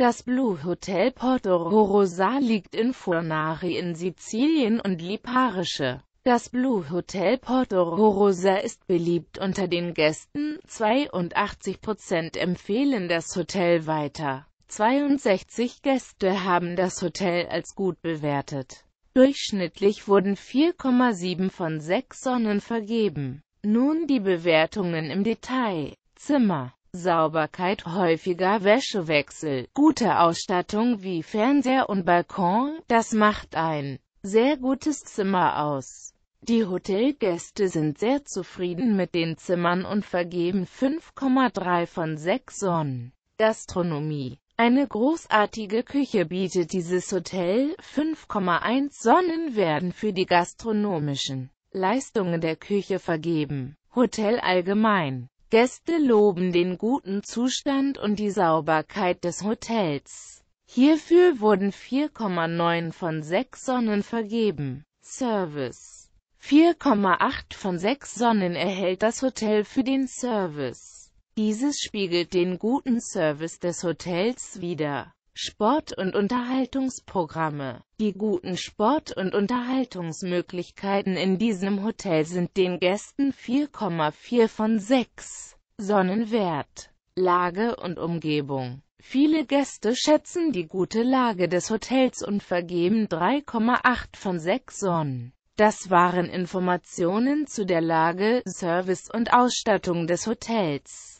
Das Blue Hotel Porto Rosa liegt in Fornari in Sizilien und Liparische. Das Blue Hotel Porto Rosa ist beliebt unter den Gästen, 82% empfehlen das Hotel weiter. 62 Gäste haben das Hotel als gut bewertet. Durchschnittlich wurden 4,7 von 6 Sonnen vergeben. Nun die Bewertungen im Detail. Zimmer Sauberkeit, häufiger Wäschewechsel, gute Ausstattung wie Fernseher und Balkon, das macht ein sehr gutes Zimmer aus. Die Hotelgäste sind sehr zufrieden mit den Zimmern und vergeben 5,3 von 6 Sonnen. Gastronomie eine großartige Küche bietet dieses Hotel, 5,1 Sonnen werden für die gastronomischen Leistungen der Küche vergeben. Hotel allgemein Gäste loben den guten Zustand und die Sauberkeit des Hotels. Hierfür wurden 4,9 von 6 Sonnen vergeben. Service 4,8 von 6 Sonnen erhält das Hotel für den Service. Dieses spiegelt den guten Service des Hotels wider. Sport- und Unterhaltungsprogramme. Die guten Sport- und Unterhaltungsmöglichkeiten in diesem Hotel sind den Gästen 4,4 von 6 Sonnenwert. Lage und Umgebung Viele Gäste schätzen die gute Lage des Hotels und vergeben 3,8 von 6 Sonnen. Das waren Informationen zu der Lage, Service und Ausstattung des Hotels.